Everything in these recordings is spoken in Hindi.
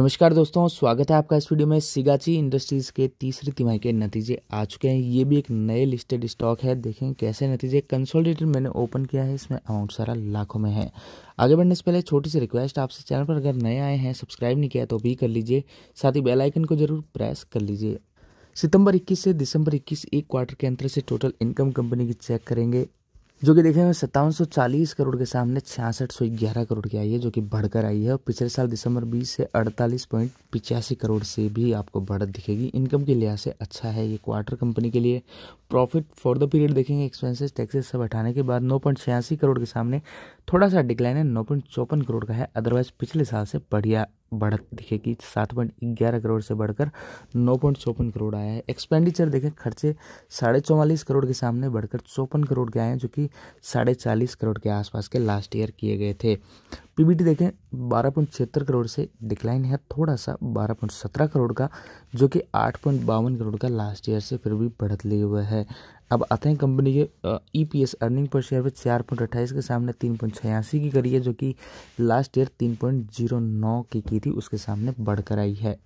नमस्कार दोस्तों स्वागत है आपका इस वीडियो में सिगाची इंडस्ट्रीज़ के तीसरी तिमाही के नतीजे आ चुके हैं ये भी एक नए लिस्टेड स्टॉक है देखें कैसे नतीजे कंसोलिडेटेड मैंने ओपन किया है इसमें अमाउंट सारा लाखों में है आगे बढ़ने से पहले छोटी सी रिक्वेस्ट आपसे चैनल पर अगर नए आए हैं सब्सक्राइब नहीं किया तो भी कर लीजिए साथ ही बेलाइकन को जरूर प्रेस कर लीजिए सितंबर 21 से दिसंबर 21 एक क्वार्टर के अंतर से टोटल इनकम कंपनी की चेक करेंगे जो कि सत्तावन सौ चालीस करोड़ के सामने छियासठ सौ ग्यारह करोड़ की आई है जो कि बढ़कर आई है और पिछले साल दिसंबर बीस से अड़तालीस पॉइंट पिचासी करोड़ से भी आपको बढ़त दिखेगी इनकम के लिहाज से अच्छा है ये क्वार्टर कंपनी के लिए प्रॉफिट फॉर द पीरियड देखेंगे एक्सपेंसेस टैक्सेस सब हटाने के बाद नौ करोड़ के सामने थोड़ा सा डिक्लाइन है नौ करोड़ का है अदरवाइज पिछले साल से बढ़िया बढ़त दिखेगी सात पॉइंट ग्यारह करोड़ से बढ़कर नौ पॉइंट चौपन करोड़ आया है एक्सपेंडिचर देखें खर्चे साढ़े चौवालीस करोड़ के सामने बढ़कर चौपन करोड़ के आए हैं जो कि साढ़े चालीस करोड़ के आसपास के लास्ट ईयर किए गए थे पीबीटी देखें बारह पॉइंट छिहत्तर करोड़ से डिक्लाइन है थोड़ा सा बारह पॉइंट सत्रह करोड़ का जो कि आठ पॉइंट बावन करोड़ का लास्ट ईयर से फिर भी बढ़त लिए हुए है अब आते हैं कंपनी के ई पी एस अर्निंग पर शेयर पर चार पॉइंट अट्ठाईस के सामने तीन पॉइंट छियासी की करी है जो कि लास्ट ईयर तीन पॉइंट जीरो नौ की की थी उसके सामने बढ़कर आई है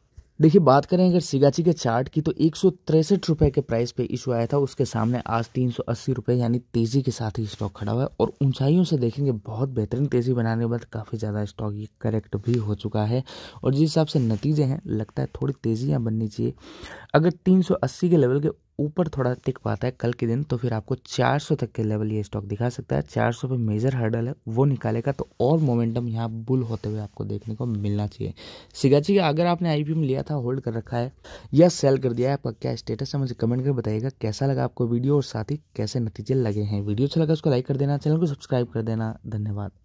देखिए बात करें अगर सिगाची के चार्ट की तो एक सौ के प्राइस पे इशू आया था उसके सामने आज तीन सौ यानी तेज़ी के साथ ही स्टॉक खड़ा हुआ है और ऊंचाइयों से देखेंगे बहुत बेहतरीन तेज़ी बनाने के बाद काफ़ी ज़्यादा स्टॉक ये करेक्ट भी हो चुका है और जिस हिसाब से नतीजे हैं लगता है थोड़ी तेजियां बननी चाहिए अगर तीन के लेवल के ऊपर थोड़ा टिक पाता है कल के दिन तो फिर आपको 400 तक के लेवल ये स्टॉक दिखा सकता है 400 पे मेजर हर्डल है वो निकालेगा तो और मोमेंटम यहाँ बुल होते हुए आपको देखने को मिलना चाहिए सिगाची अगर आपने आई में लिया था होल्ड कर रखा है या सेल कर दिया है आपका क्या स्टेटस है मुझे कमेंट कर बताइएगा कैसा लगा आपको वीडियो और साथ ही कैसे नतीजे लगे हैं वीडियो अच्छा लगा उसको लाइक कर देना चैनल को सब्सक्राइब कर देना धन्यवाद